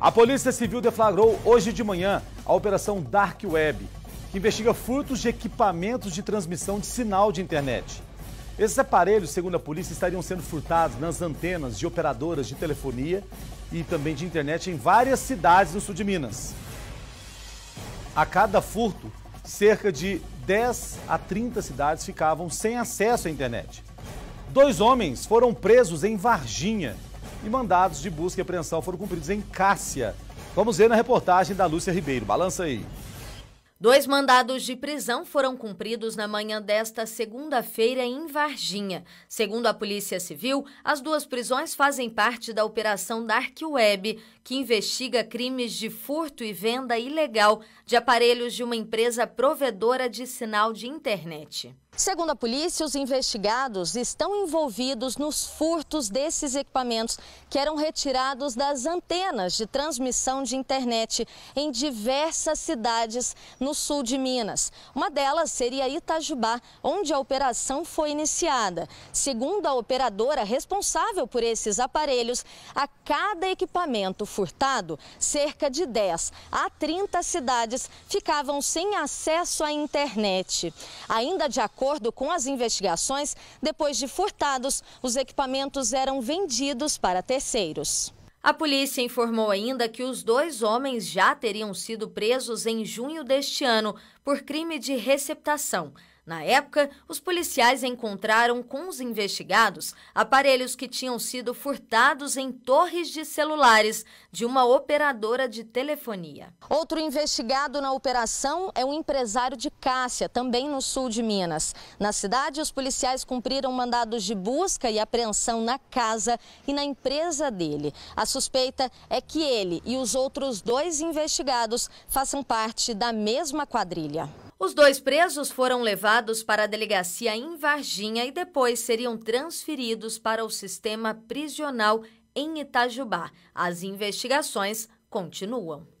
A Polícia Civil deflagrou hoje de manhã a Operação Dark Web, que investiga furtos de equipamentos de transmissão de sinal de internet. Esses aparelhos, segundo a polícia, estariam sendo furtados nas antenas de operadoras de telefonia e também de internet em várias cidades do sul de Minas. A cada furto, cerca de 10 a 30 cidades ficavam sem acesso à internet. Dois homens foram presos em Varginha e mandados de busca e apreensão foram cumpridos em Cássia. Vamos ver na reportagem da Lúcia Ribeiro. Balança aí. Dois mandados de prisão foram cumpridos na manhã desta segunda-feira em Varginha. Segundo a Polícia Civil, as duas prisões fazem parte da Operação Dark Web, que investiga crimes de furto e venda ilegal de aparelhos de uma empresa provedora de sinal de internet. Segundo a polícia, os investigados estão envolvidos nos furtos desses equipamentos que eram retirados das antenas de transmissão de internet em diversas cidades no sul de Minas. Uma delas seria Itajubá, onde a operação foi iniciada. Segundo a operadora responsável por esses aparelhos, a cada equipamento furtado, cerca de 10 a 30 cidades ficavam sem acesso à internet. Ainda de acordo acordo com as investigações, depois de furtados, os equipamentos eram vendidos para terceiros. A polícia informou ainda que os dois homens já teriam sido presos em junho deste ano por crime de receptação. Na época, os policiais encontraram com os investigados aparelhos que tinham sido furtados em torres de celulares de uma operadora de telefonia. Outro investigado na operação é um empresário de Cássia, também no sul de Minas. Na cidade, os policiais cumpriram mandados de busca e apreensão na casa e na empresa dele. A suspeita é que ele e os outros dois investigados façam parte da mesma quadrilha. Os dois presos foram levados para a delegacia em Varginha e depois seriam transferidos para o sistema prisional em Itajubá. As investigações continuam.